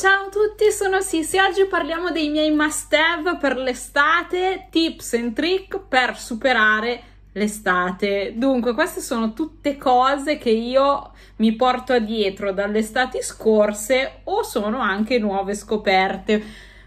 Ciao a tutti, sono Sisi. Oggi parliamo dei miei must have per l'estate, tips and trick per superare l'estate. Dunque, queste sono tutte cose che io mi porto addietro dalle estati scorse o sono anche nuove scoperte.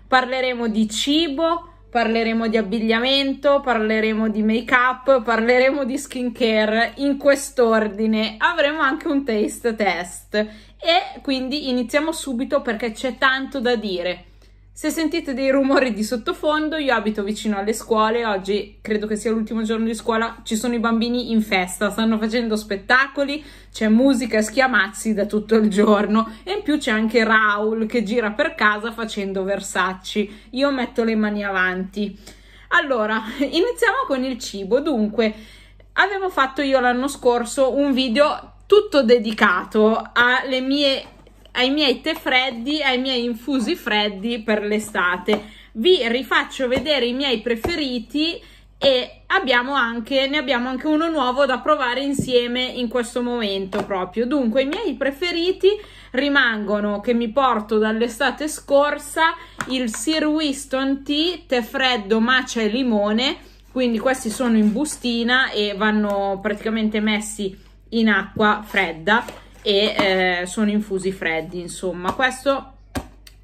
Parleremo di cibo, parleremo di abbigliamento, parleremo di make up, parleremo di skincare in quest'ordine. Avremo anche un taste test e quindi iniziamo subito perché c'è tanto da dire. Se sentite dei rumori di sottofondo, io abito vicino alle scuole, oggi credo che sia l'ultimo giorno di scuola, ci sono i bambini in festa, stanno facendo spettacoli, c'è musica e schiamazzi da tutto il giorno e in più c'è anche Raul che gira per casa facendo versacci. Io metto le mani avanti. Allora, iniziamo con il cibo. Dunque, avevo fatto io l'anno scorso un video tutto dedicato mie, ai miei tè freddi, ai miei infusi freddi per l'estate. Vi rifaccio vedere i miei preferiti e abbiamo anche, ne abbiamo anche uno nuovo da provare insieme in questo momento proprio. Dunque i miei preferiti rimangono, che mi porto dall'estate scorsa, il Sir Winston Tea, tè freddo, macia e limone, quindi questi sono in bustina e vanno praticamente messi in acqua fredda e eh, sono infusi freddi insomma questo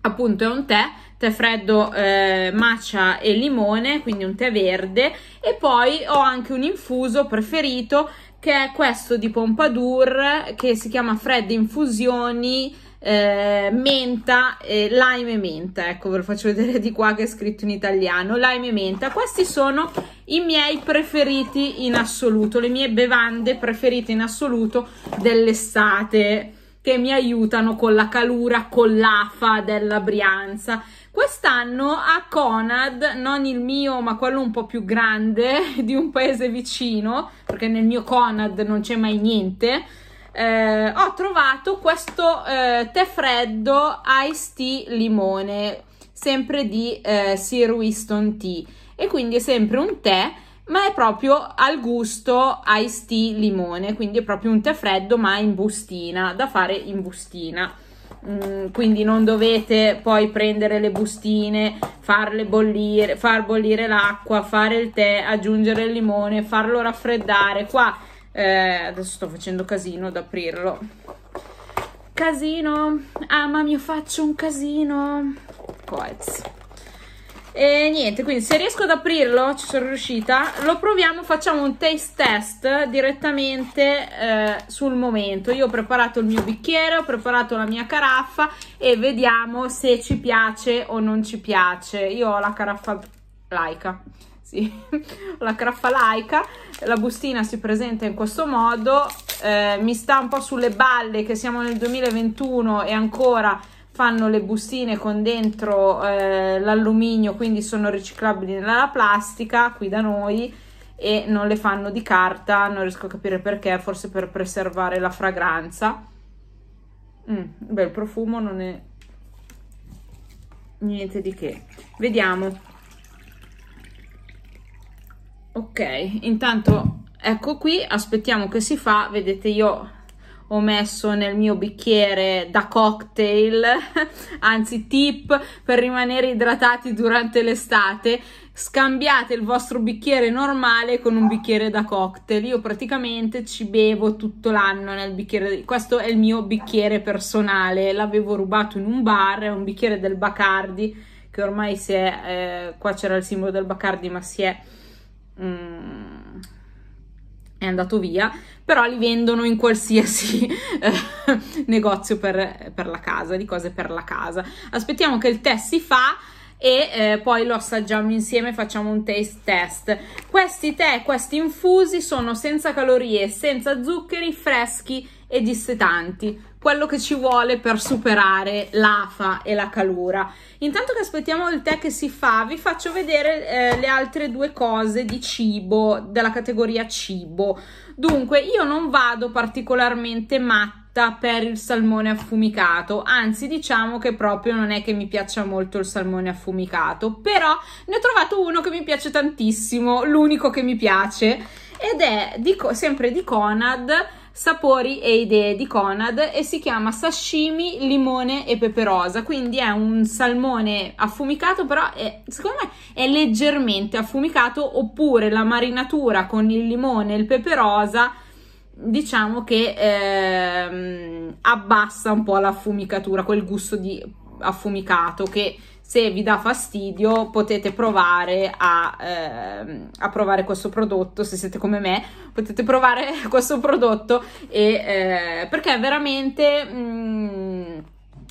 appunto è un tè tè freddo eh, matcha e limone quindi un tè verde e poi ho anche un infuso preferito che è questo di Pompadour che si chiama fredde Infusioni eh, menta e lime e menta ecco ve lo faccio vedere di qua che è scritto in italiano lime e menta questi sono i miei preferiti in assoluto le mie bevande preferite in assoluto dell'estate che mi aiutano con la calura con l'afa della Brianza quest'anno a Conad non il mio ma quello un po' più grande di un paese vicino perché nel mio Conad non c'è mai niente eh, ho trovato questo eh, tè freddo Ice Tea Limone, sempre di eh, Sir Winston Tea. E quindi è sempre un tè, ma è proprio al gusto Ice Tea Limone, quindi è proprio un tè freddo ma in bustina, da fare in bustina. Mm, quindi non dovete poi prendere le bustine, farle bollire, far bollire l'acqua, fare il tè, aggiungere il limone, farlo raffreddare. Qua eh, adesso sto facendo casino ad aprirlo casino ah ma mi faccio un casino coez e niente quindi se riesco ad aprirlo ci sono riuscita lo proviamo facciamo un taste test direttamente eh, sul momento io ho preparato il mio bicchiere ho preparato la mia caraffa e vediamo se ci piace o non ci piace io ho la caraffa laica sì, la craffa laica. la bustina si presenta in questo modo, eh, mi sta un po' sulle balle che siamo nel 2021 e ancora fanno le bustine con dentro eh, l'alluminio, quindi sono riciclabili nella plastica qui da noi e non le fanno di carta, non riesco a capire perché, forse per preservare la fragranza. Mm, bel profumo, non è niente di che. Vediamo ok intanto ecco qui aspettiamo che si fa vedete io ho messo nel mio bicchiere da cocktail, anzi tip per rimanere idratati durante l'estate, scambiate il vostro bicchiere normale con un bicchiere da cocktail. Io praticamente ci bevo tutto l'anno nel bicchiere, questo è il mio bicchiere personale, l'avevo rubato in un bar, è un bicchiere del Bacardi che ormai si è, eh, qua c'era il simbolo del Bacardi ma si è mm, è andato via, però li vendono in qualsiasi eh, negozio per, per, la casa, di cose per la casa. Aspettiamo che il test si fa e eh, poi lo assaggiamo insieme e facciamo un taste test. Questi tè, questi infusi sono senza calorie, senza zuccheri, freschi e dissetanti quello che ci vuole per superare l'afa e la calura. Intanto che aspettiamo il tè che si fa, vi faccio vedere eh, le altre due cose di cibo, della categoria cibo. Dunque, io non vado particolarmente matta per il salmone affumicato, anzi diciamo che proprio non è che mi piaccia molto il salmone affumicato, però ne ho trovato uno che mi piace tantissimo, l'unico che mi piace ed è di, sempre di Conad sapori e idee di Conad e si chiama sashimi, limone e peperosa, quindi è un salmone affumicato, però è, secondo me è leggermente affumicato oppure la marinatura con il limone e il peperosa diciamo che ehm, abbassa un po' l'affumicatura, quel gusto di affumicato che se vi dà fastidio potete provare a, ehm, a provare questo prodotto, se siete come me potete provare questo prodotto e, eh, perché veramente... Mm,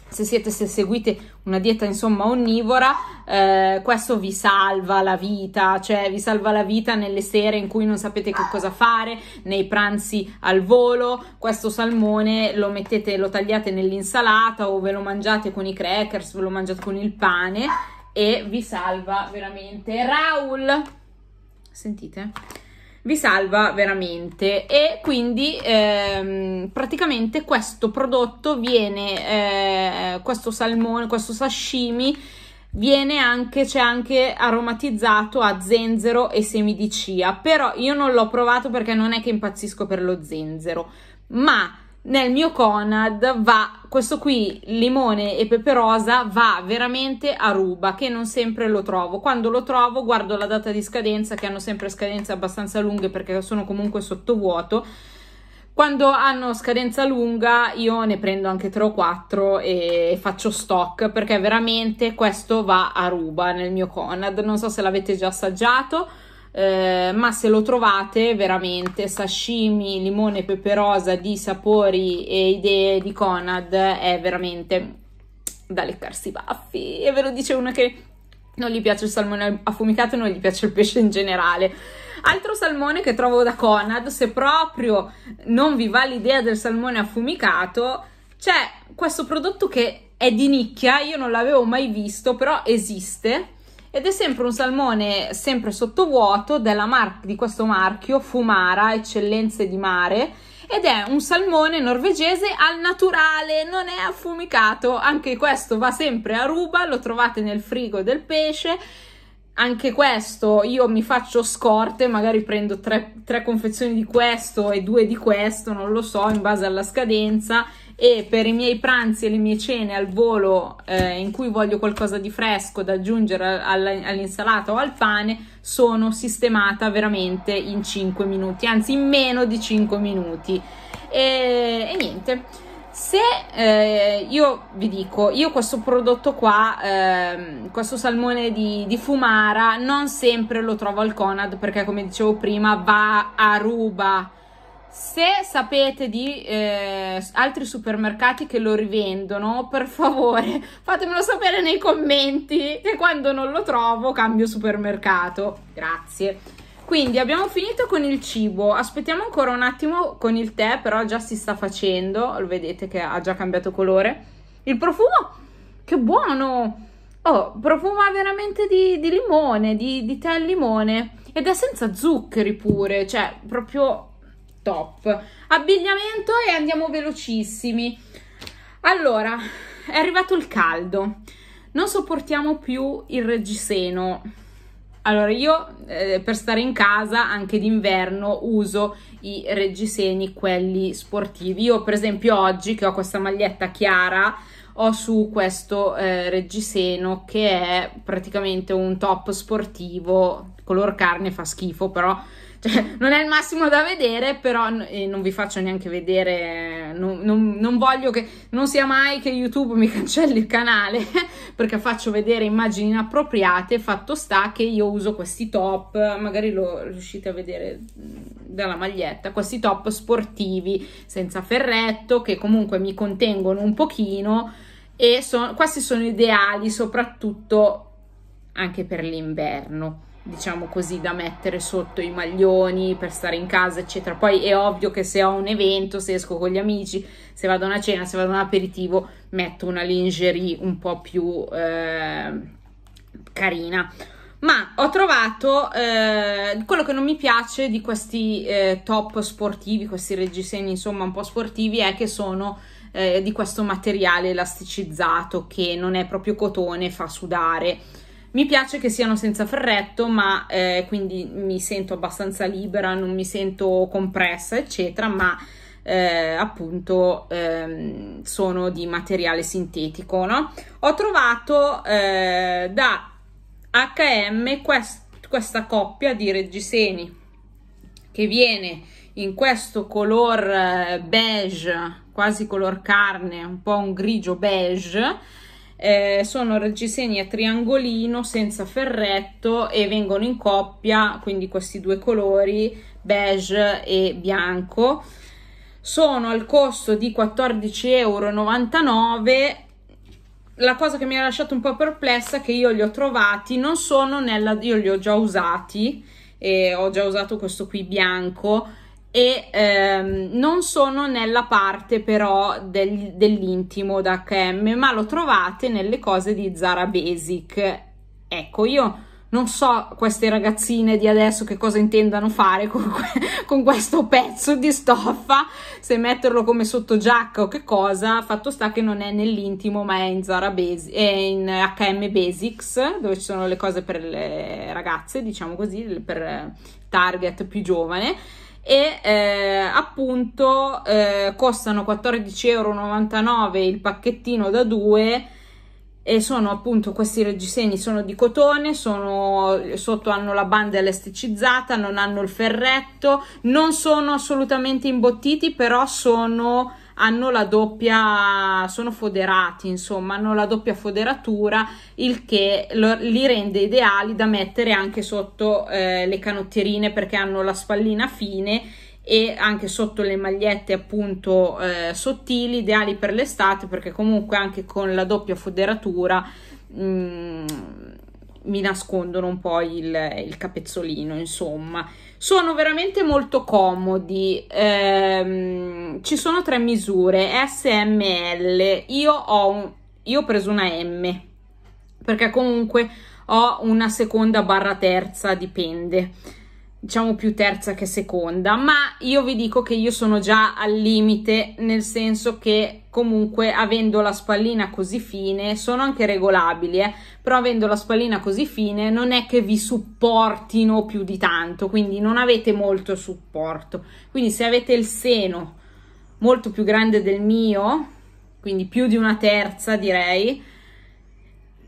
se siete se seguite una dieta insomma onnivora eh, questo vi salva la vita cioè vi salva la vita nelle sere in cui non sapete che cosa fare nei pranzi al volo questo salmone lo mettete lo tagliate nell'insalata o ve lo mangiate con i crackers ve lo mangiate con il pane e vi salva veramente Raul sentite vi salva veramente e quindi ehm, praticamente questo prodotto viene, eh, questo salmone, questo sashimi viene anche, c'è anche aromatizzato a zenzero e semi di chia, però io non l'ho provato perché non è che impazzisco per lo zenzero, ma nel mio Conad va questo qui limone e pepe rosa va veramente a ruba che non sempre lo trovo quando lo trovo guardo la data di scadenza che hanno sempre scadenze abbastanza lunghe perché sono comunque sottovuoto quando hanno scadenza lunga io ne prendo anche 3 o 4 e faccio stock perché veramente questo va a ruba nel mio Conad non so se l'avete già assaggiato eh, ma se lo trovate veramente sashimi, limone, peperosa di sapori e idee di Conad è veramente da leccarsi i baffi e ve lo dice uno che non gli piace il salmone affumicato e non gli piace il pesce in generale. Altro salmone che trovo da Conad, se proprio non vi va l'idea del salmone affumicato, c'è questo prodotto che è di nicchia, io non l'avevo mai visto, però esiste, ed è sempre un salmone sempre sottovuoto mar- di questo marchio Fumara, eccellenze di mare ed è un salmone norvegese al naturale, non è affumicato, anche questo va sempre a ruba, lo trovate nel frigo del pesce. Anche questo io mi faccio scorte, magari prendo tre, tre confezioni di questo e due di questo, non lo so, in base alla scadenza e per i miei pranzi e le mie cene al volo eh, in cui voglio qualcosa di fresco da aggiungere alla, all'insalata o al pane sono sistemata veramente in 5 minuti, anzi in meno di 5 minuti. E, e niente, se eh, io vi dico, io questo prodotto qua, eh, questo salmone di, di, Fumara, non sempre lo trovo al Conad perché come dicevo prima va a ruba se sapete di eh, altri supermercati che lo rivendono, per favore fatemelo sapere nei commenti che quando non lo trovo cambio supermercato. Grazie. Quindi abbiamo finito con il cibo, aspettiamo ancora un attimo con il tè, però già si sta facendo, lo vedete che ha già cambiato colore. Il profumo, che buono! Oh, profuma veramente di, di limone, di, di tè al limone ed è senza zuccheri pure, cioè proprio top. Abbigliamento e andiamo velocissimi. Allora, è arrivato il caldo. Non sopportiamo più il reggiseno. Allora, io eh, per stare in casa anche d'inverno uso i reggiseni, quelli sportivi. Io, per esempio, oggi che ho questa maglietta chiara, ho su questo eh, reggiseno che è praticamente un top sportivo. Color carne fa schifo, però cioè non è il massimo da vedere, però non vi faccio neanche vedere, non, non, non voglio che, non sia mai che YouTube mi cancelli il canale, perché faccio vedere immagini inappropriate, fatto sta che io uso questi top, magari lo riuscite a vedere dalla maglietta, questi top sportivi senza ferretto, che comunque mi contengono un pochino, e sono, questi sono ideali soprattutto anche per l'inverno diciamo così, da mettere sotto i maglioni per stare in casa, eccetera. Poi è ovvio che se ho un evento, se esco con gli amici, se vado a una cena, se vado a un aperitivo, metto una lingerie un po' più eh, carina. Ma ho trovato eh, quello che non mi piace di questi eh, top sportivi, questi reggiseni insomma un po' sportivi, è che sono eh, di questo materiale elasticizzato che non è proprio cotone, fa sudare mi piace che siano senza ferretto, ma eh, quindi mi sento abbastanza libera, non mi sento compressa, eccetera, ma eh, appunto ehm, sono di materiale sintetico, no? Ho trovato eh, da H&M quest questa coppia di reggiseni che viene in questo color eh, beige, quasi color carne, un po' un grigio beige, eh, sono reggiseni a triangolino senza ferretto e vengono in coppia, quindi questi due colori, beige e bianco. Sono al costo di 14,99 euro la cosa che mi ha lasciato un po' perplessa è che io li ho trovati, non sono nella, io li ho già usati, e ho già usato questo qui bianco, e ehm, non sono nella parte però del, dell'intimo da HM, ma lo trovate nelle cose di Zara Basic. Ecco, io non so queste ragazzine di adesso che cosa intendano fare con, que- con questo pezzo di stoffa, se metterlo come sottogiacca o che cosa, fatto sta che non è nell'intimo ma è in, Zara Bas- è in HM Basics, dove ci sono le cose per le ragazze, diciamo così, per target più giovane e eh, appunto eh, costano 14,99 euro il pacchettino da 2 e sono appunto questi reggiseni sono di cotone sono sotto hanno la banda elasticizzata non hanno il ferretto non sono assolutamente imbottiti però sono hanno la doppia, sono foderati, insomma, hanno la doppia foderatura, il che lo, li rende ideali da mettere anche sotto eh, le canottierine perché hanno la spallina fine e anche sotto le magliette appunto eh, sottili, ideali per l'estate perché comunque anche con la doppia foderatura mh, mm, mi nascondono un po' il, il capezzolino, insomma. Sono veramente molto comodi. Ehm, ci sono tre misure, S, M, L. Io ho, un, io ho preso una M perché comunque ho una seconda barra terza, dipende diciamo più terza che seconda, ma io vi dico che io sono già al limite, nel senso che comunque avendo la spallina così fine, sono anche regolabili, eh, però avendo la spallina così fine non è che vi supportino più di tanto, quindi non avete molto supporto. Quindi se avete il seno molto più grande del mio, quindi più di una terza direi,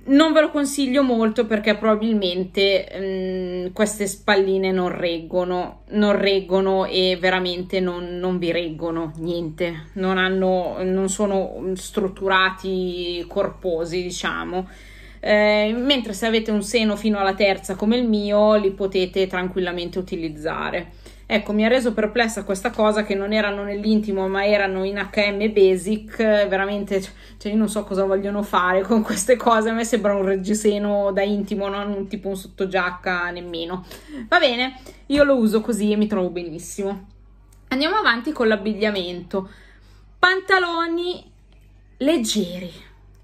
non ve lo consiglio molto perché probabilmente mh, mm, queste spalline non reggono, non reggono e veramente non, non vi reggono niente, non, hanno, non sono strutturati corposi diciamo. Eh, mentre se avete un seno fino alla terza come il mio li potete tranquillamente utilizzare Ecco, mi ha reso perplessa questa cosa che non erano nell'intimo, ma erano in HM Basic. Veramente, cioè, cioè, io non so cosa vogliono fare con queste cose. A me sembra un reggiseno da intimo, non un, tipo un sottogiacca nemmeno. Va bene, io lo uso così e mi trovo benissimo. Andiamo avanti con l'abbigliamento. Pantaloni leggeri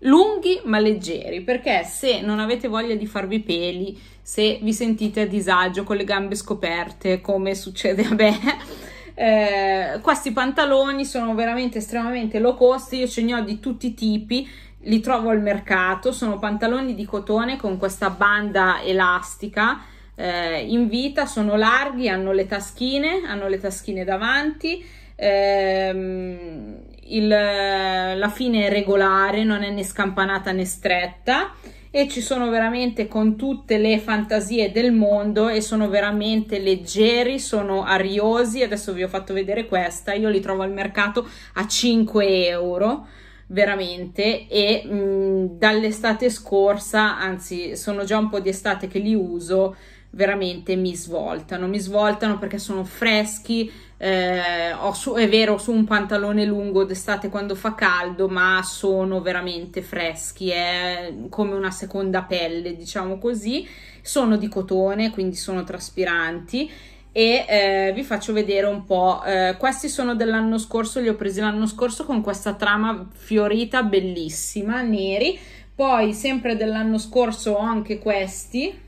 lunghi ma leggeri, perché se non avete voglia di farvi peli, se vi sentite a disagio con le gambe scoperte, come succede a me, eh, questi pantaloni sono veramente estremamente low cost, io ce ne ho di tutti i tipi, li trovo al mercato, sono pantaloni di cotone con questa banda elastica eh, in vita, sono larghi, hanno le taschine, hanno le taschine davanti, ehm, il, eh, la fine è regolare, non è né scampanata né stretta e ci sono veramente con tutte le fantasie del mondo e sono veramente leggeri, sono ariosi, adesso vi ho fatto vedere questa, io li trovo al mercato a 5 euro veramente e mh, mm, dall'estate scorsa, anzi sono già un po' di estate che li uso, veramente mi svoltano, mi svoltano perché sono freschi, eh, su, è vero su un pantalone lungo d'estate quando fa caldo, ma sono veramente freschi, è come una seconda pelle, diciamo così. Sono di cotone, quindi sono traspiranti e eh, vi faccio vedere un po'. Eh, questi sono dell'anno scorso, li ho presi l'anno scorso con questa trama fiorita bellissima, neri. Poi sempre dell'anno scorso ho anche questi,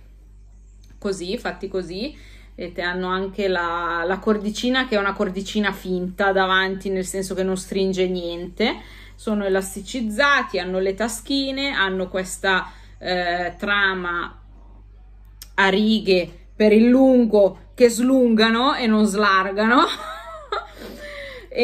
così, fatti così Vedete, hanno anche la, la cordicina che è una cordicina finta davanti, nel senso che non stringe niente. Sono elasticizzati, hanno le taschine, hanno questa eh, trama a righe per il lungo che slungano e non slargano. e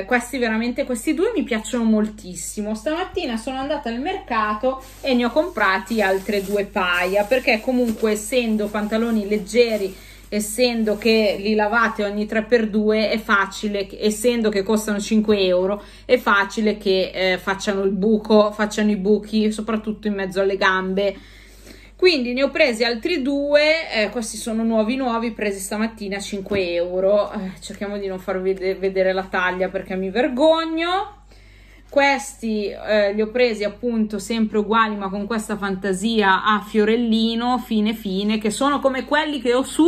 eh, questi veramente questi due mi piacciono moltissimo stamattina sono andata al mercato e ne ho comprati altre due paia perché comunque essendo pantaloni leggeri essendo che li lavate ogni 3x2 è facile, essendo che costano 5 euro, è facile che eh, facciano il buco, facciano i buchi, soprattutto in mezzo alle gambe. Quindi ne ho presi altri due, eh, questi sono nuovi nuovi, presi stamattina 5 euro. Eh, cerchiamo di non farvi vedere la taglia perché mi vergogno. Questi eh, li ho presi appunto sempre uguali ma con questa fantasia a fiorellino, fine fine, che sono come quelli che ho su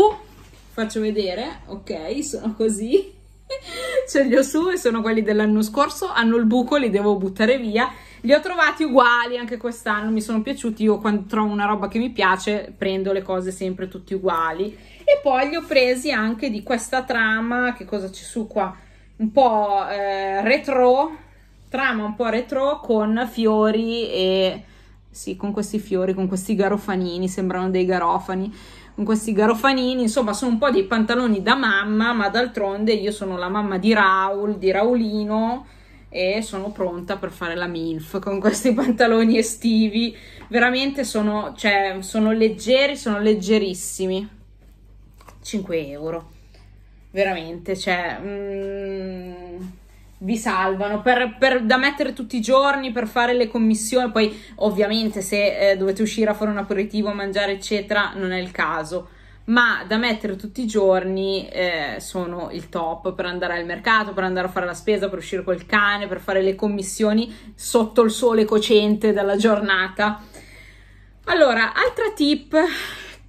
faccio vedere, ok, sono così, ce li ho su e sono quelli dell'anno scorso, hanno il buco, li devo buttare via, li ho trovati uguali anche quest'anno, mi sono piaciuti, io quando trovo una roba che mi piace prendo le cose sempre tutte uguali e poi li ho presi anche di questa trama, che cosa c'è su qua? Un po' eh, retro, trama un po' retro con fiori e... Sì, con questi fiori, con questi garofanini, sembrano dei garofani con questi garofanini, insomma sono un po' dei pantaloni da mamma, ma d'altronde io sono la mamma di Raul, di Raulino e sono pronta per fare la MILF con questi pantaloni estivi, veramente sono, cioè, sono leggeri, sono leggerissimi, 5 euro, veramente, cioè... Mm vi salvano per, per, da mettere tutti i giorni per fare le commissioni. Poi, ovviamente, se eh, dovete uscire a fare un aperitivo, mangiare, eccetera, non è il caso. Ma da mettere tutti i giorni eh, sono il top per andare al mercato, per andare a fare la spesa, per uscire col cane, per fare le commissioni sotto il sole cocente della giornata. Allora, altra tip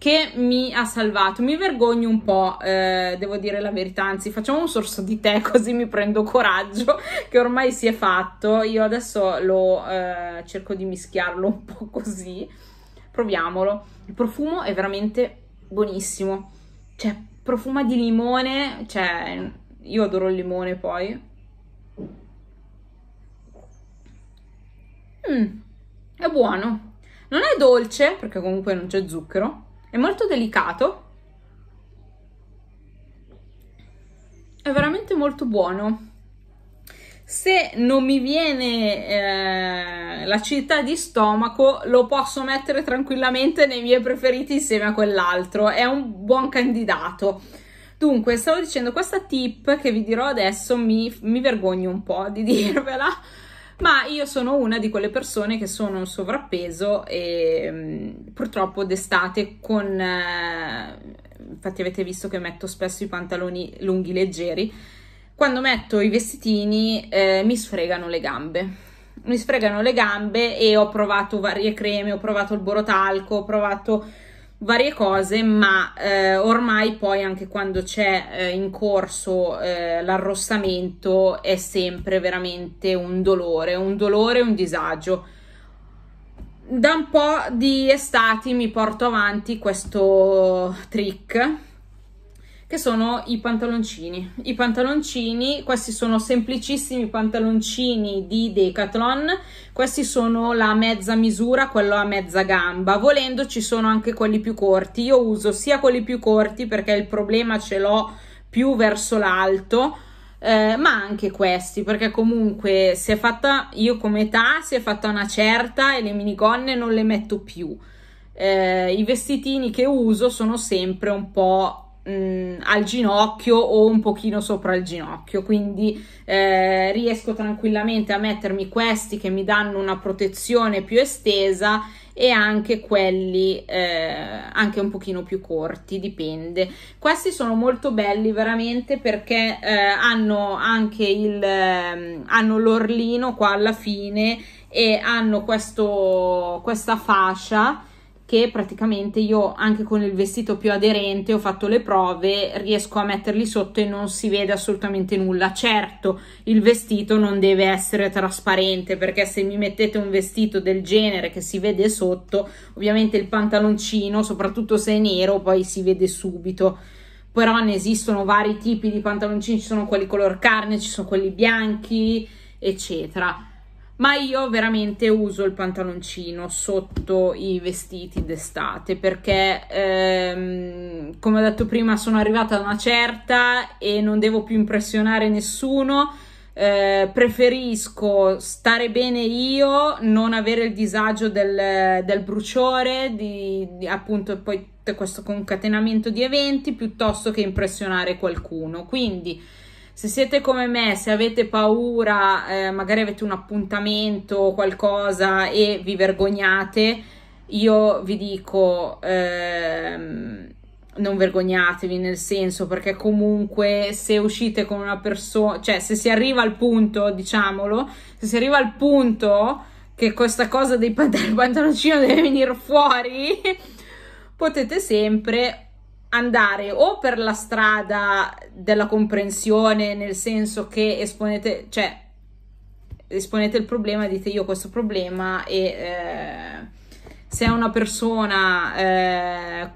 che mi ha salvato. Mi vergogno un po', eh, devo dire la verità, anzi facciamo un sorso di tè così mi prendo coraggio che ormai si è fatto. Io adesso lo eh, cerco di mischiarlo un po' così. Proviamolo. Il profumo è veramente buonissimo. Cioè, profuma di limone, cioè io adoro il limone poi. Mm, è buono. Non è dolce perché comunque non c'è zucchero, è molto delicato. È veramente molto buono. Se non mi viene eh, l'acidità di stomaco, lo posso mettere tranquillamente nei miei preferiti insieme a quell'altro. È un buon candidato. Dunque, stavo dicendo, questa tip che vi dirò adesso mi, mi vergogno un po' di dirvela ma io sono una di quelle persone che sono in sovrappeso e mm, purtroppo d'estate con... Eh, infatti avete visto che metto spesso i pantaloni lunghi leggeri, quando metto i vestitini eh, mi sfregano le gambe. Mi sfregano le gambe e ho provato varie creme, ho provato il borotalco, ho provato varie cose, ma eh, ormai poi anche quando c'è eh, in corso eh, l'arrossamento è sempre veramente un dolore, un dolore, un disagio. Da un po' di estati mi porto avanti questo trick che sono i pantaloncini. I pantaloncini, questi sono semplicissimi pantaloncini di Decathlon, questi sono la mezza misura, quello a mezza gamba. Volendo ci sono anche quelli più corti. Io uso sia quelli più corti perché il problema ce l'ho più verso l'alto, eh, ma anche questi perché comunque si è fatta io come età si è fatta una certa e le minigonne non le metto più eh, i vestitini che uso sono sempre un po' mh, mm, al ginocchio o un pochino sopra il ginocchio, quindi eh, riesco tranquillamente a mettermi questi che mi danno una protezione più estesa e anche quelli eh, anche un pochino più corti, dipende. Questi sono molto belli veramente perché eh, hanno anche il ehm, hanno l'orlino qua alla fine e hanno questo, questa fascia che praticamente io anche con il vestito più aderente ho fatto le prove, riesco a metterli sotto e non si vede assolutamente nulla. Certo, il vestito non deve essere trasparente perché se mi mettete un vestito del genere che si vede sotto, ovviamente il pantaloncino, soprattutto se è nero, poi si vede subito però ne esistono vari tipi di pantaloncini, ci sono quelli color carne, ci sono quelli bianchi, eccetera ma io veramente uso il pantaloncino sotto i vestiti d'estate perché ehm, come ho detto prima sono arrivata a una certa e non devo più impressionare nessuno eh, preferisco stare bene io, non avere il disagio del, del bruciore, di, di, appunto poi questo concatenamento di eventi piuttosto che impressionare qualcuno. Quindi se siete come me, se avete paura, eh, magari avete un appuntamento o qualcosa e vi vergognate, io vi dico... Ehm, non vergognatevi nel senso perché comunque se uscite con una persona, cioè se si arriva al punto, diciamolo, se si arriva al punto che questa cosa dei del pantaloncino deve venire fuori, potete sempre andare o per la strada della comprensione, nel senso che esponete, cioè, esponete il problema, dite io ho questo problema e eh, se è una persona eh,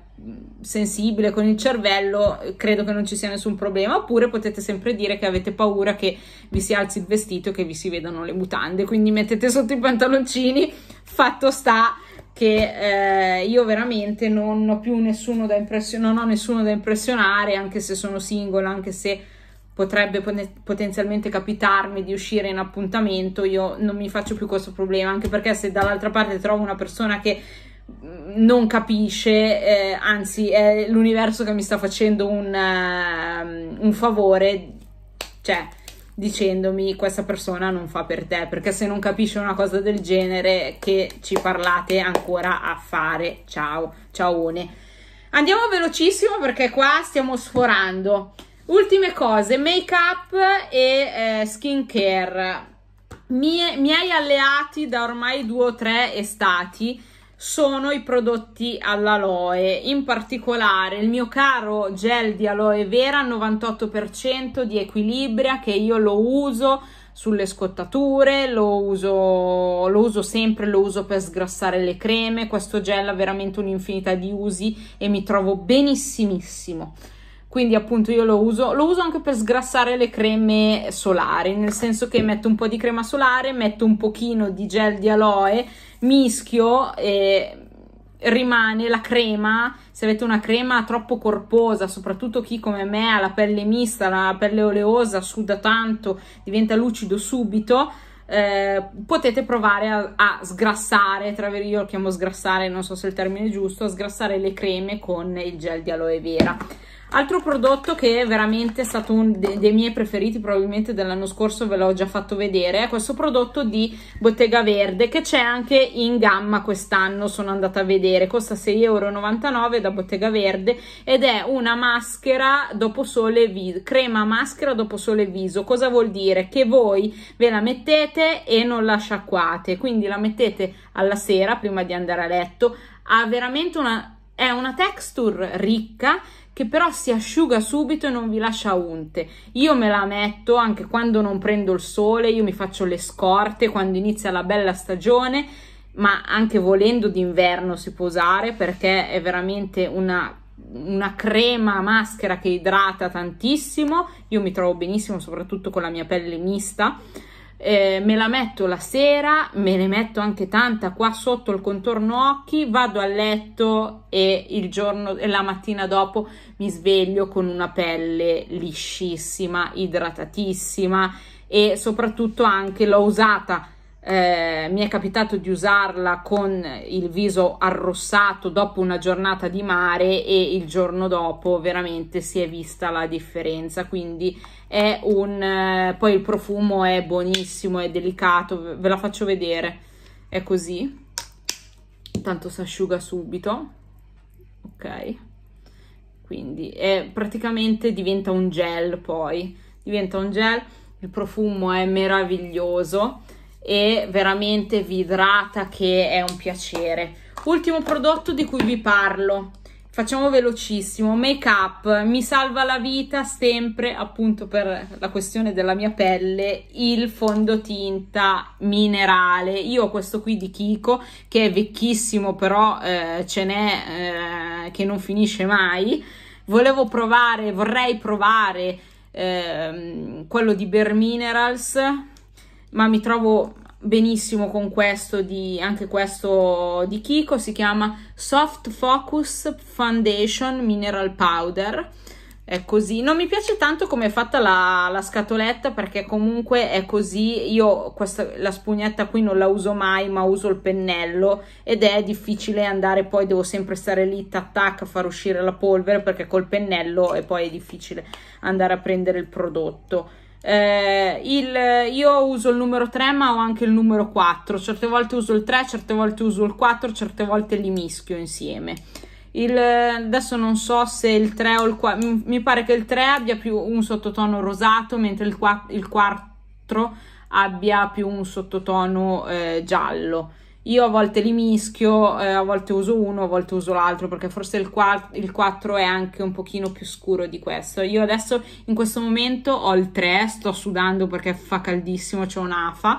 sensibile con il cervello, credo che non ci sia nessun problema, oppure potete sempre dire che avete paura che vi si alzi il vestito e che vi si vedano le mutande, quindi mettete sotto i pantaloncini, fatto sta che eh, io veramente non ho più nessuno da impressionare, non ho nessuno da impressionare, anche se sono singola, anche se potrebbe potenzialmente capitarmi di uscire in appuntamento, io non mi faccio più questo problema, anche perché se dall'altra parte trovo una persona che mm, non capisce, eh, anzi è l'universo che mi sta facendo un, uh, un favore, cioè dicendomi questa persona non fa per te, perché se non capisce una cosa del genere che ci parlate ancora a fare, ciao, ciaone. Andiamo velocissimo perché qua stiamo sforando. Ultime cose, make up e eh, care Mie, miei alleati da ormai due o tre estati sono i prodotti all'aloe, in particolare il mio caro gel di aloe vera 98% di equilibria che io lo uso sulle scottature, lo uso, lo uso, sempre, lo uso per sgrassare le creme, questo gel ha veramente un'infinità di usi e mi trovo benissimissimo. Quindi appunto io lo uso, lo uso anche per sgrassare le creme solari, nel senso che metto un po' di crema solare, metto un pochino di gel di aloe mischio e rimane la crema, se avete una crema troppo corposa, soprattutto chi come me ha la pelle mista, la pelle oleosa, suda tanto, diventa lucido subito, eh, potete provare a, a sgrassare, tra virgolette, io lo chiamo sgrassare, non so se il termine è giusto, sgrassare le creme con il gel di aloe vera Altro prodotto che è veramente stato uno de dei miei preferiti, probabilmente dell'anno scorso ve l'ho già fatto vedere, è questo prodotto di Bottega Verde che c'è anche in gamma quest'anno, sono andata a vedere, costa 6,99 euro da Bottega Verde ed è una maschera dopo sole viso, crema maschera dopo sole viso, cosa vuol dire? Che voi ve la mettete e non la sciacquate, quindi la mettete alla sera prima di andare a letto, ha veramente una... È una texture ricca che però si asciuga subito e non vi lascia unte. Io me la metto anche quando non prendo il sole, io mi faccio le scorte quando inizia la bella stagione, ma anche volendo d'inverno si può usare perché è veramente una, una crema maschera che idrata tantissimo. Io mi trovo benissimo soprattutto con la mia pelle mista eh, me la metto la sera, me ne metto anche tanta qua sotto il contorno occhi, vado a letto e il giorno e la mattina dopo mi sveglio con una pelle liscissima, idratatissima e soprattutto anche l'ho usata eh, mi è capitato di usarla con il viso arrossato dopo una giornata di mare e il giorno dopo veramente si è vista la differenza quindi è un eh, poi il profumo è buonissimo è delicato ve la faccio vedere è così tanto si asciuga subito ok quindi è, praticamente diventa un gel poi diventa un gel il profumo è meraviglioso e veramente vi idrata che è un piacere. Ultimo prodotto di cui vi parlo, facciamo velocissimo, make up, mi salva la vita sempre appunto per la questione della mia pelle, il fondotinta minerale, io ho questo qui di Kiko che è vecchissimo però eh, ce n'è eh, che non finisce mai, volevo provare, vorrei provare eh, quello di Bare Minerals, ma mi trovo benissimo con questo di anche questo di Kiko si chiama Soft Focus Foundation Mineral Powder è così non mi piace tanto come è fatta la, la scatoletta perché comunque è così io questa, la spugnetta qui non la uso mai ma uso il pennello ed è difficile andare poi devo sempre stare lì tac a far uscire la polvere perché col pennello e poi è difficile andare a prendere il prodotto eh, il, io uso il numero 3 ma ho anche il numero 4, certe volte uso il 3, certe volte uso il 4, certe volte li mischio insieme. Il, adesso non so se il 3 o il 4, mi pare che il 3 abbia più un sottotono rosato mentre il 4, il 4 abbia più un sottotono eh, giallo io a volte li mischio, eh, a volte uso uno, a volte uso l'altro, perché forse il, quatt- il 4 è anche un pochino più scuro di questo. Io adesso in questo momento ho il 3, sto sudando perché fa caldissimo, c'è un'afa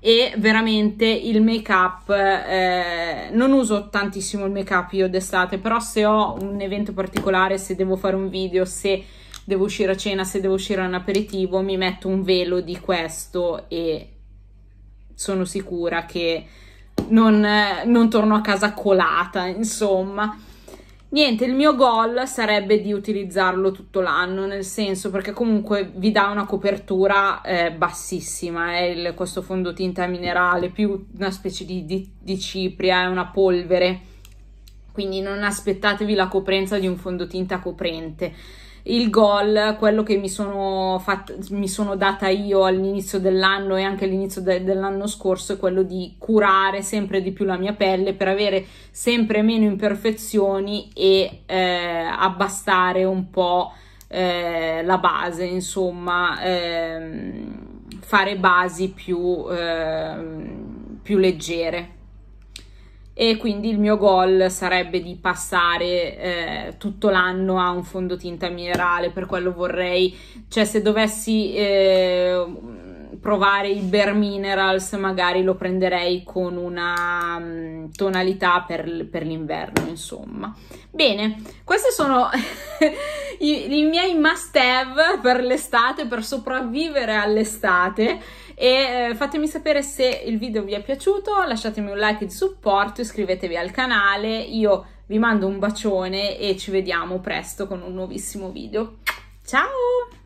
e veramente il make up eh, non uso tantissimo il make up io d'estate però se ho un evento particolare se devo fare un video se devo uscire a cena se devo uscire a un aperitivo mi metto un velo di questo e sono sicura che non, eh, non torno a casa colata, insomma. Niente, il mio goal sarebbe di utilizzarlo tutto l'anno, nel senso perché comunque vi dà una copertura eh, bassissima, è il, questo fondotinta minerale più una specie di, di, di cipria, è una polvere, quindi non aspettatevi la coprenza di un fondotinta coprente il goal, quello che mi sono, fatta, mi sono data io all'inizio dell'anno e anche all'inizio de- dell'anno scorso, è quello di curare sempre di più la mia pelle per avere sempre meno imperfezioni e eh, abbassare un po' eh, la base, insomma, ehm, fare basi più, ehm, più leggere e quindi il mio goal sarebbe di passare eh, tutto l'anno a un fondotinta minerale, per quello vorrei, cioè se dovessi eh, provare i Bare Minerals magari lo prenderei con una um, tonalità per, per l'inverno, insomma. Bene, questi sono i, i miei must have per l'estate, per sopravvivere all'estate e eh, fatemi sapere se il video vi è piaciuto, lasciatemi un like di supporto, iscrivetevi al canale, io vi mando un bacione e ci vediamo presto con un nuovissimo video. Ciao!